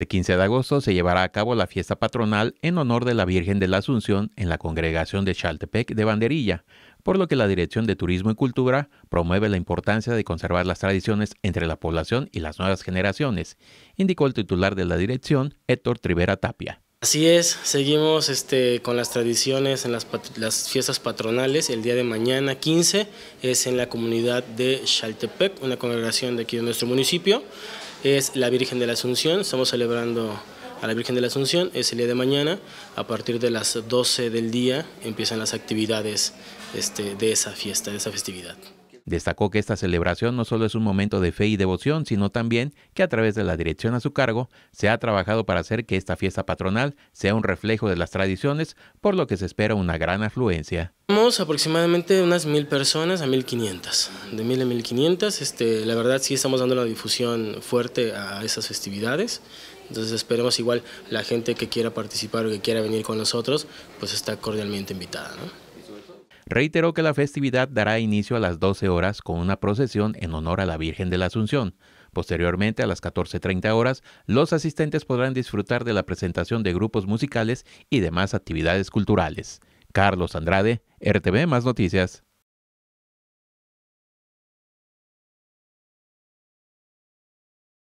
El 15 de agosto se llevará a cabo la fiesta patronal en honor de la Virgen de la Asunción en la congregación de Chaltepec de Banderilla, por lo que la Dirección de Turismo y Cultura promueve la importancia de conservar las tradiciones entre la población y las nuevas generaciones, indicó el titular de la dirección, Héctor Trivera Tapia. Así es, seguimos este, con las tradiciones en las, fiestas patronales. El día de mañana, 15, es en la comunidad de Chaltepec, una congregación de aquí de nuestro municipio. Es la Virgen de la Asunción, estamos celebrando a la Virgen de la Asunción, es el día de mañana, a partir de las 12 del día empiezan las actividades este, de esa fiesta, de esa festividad. Destacó que esta celebración no solo es un momento de fe y devoción, sino también que a través de la dirección a su cargo se ha trabajado para hacer que esta fiesta patronal sea un reflejo de las tradiciones, por lo que se espera una gran afluencia. Somos aproximadamente unas mil personas a quinientas, de mil a 1500. Este, la verdad sí estamos dando una difusión fuerte a esas festividades. Entonces esperemos igual la gente que quiera participar o que quiera venir con nosotros, pues está cordialmente invitada reiteró que la festividad dará inicio a las 12 horas con una procesión en honor a la Virgen de la Asunción. Posteriormente, a las 14.30 horas, los asistentes podrán disfrutar de la presentación de grupos musicales y demás actividades culturales. Carlos Andrade, RTV Más Noticias.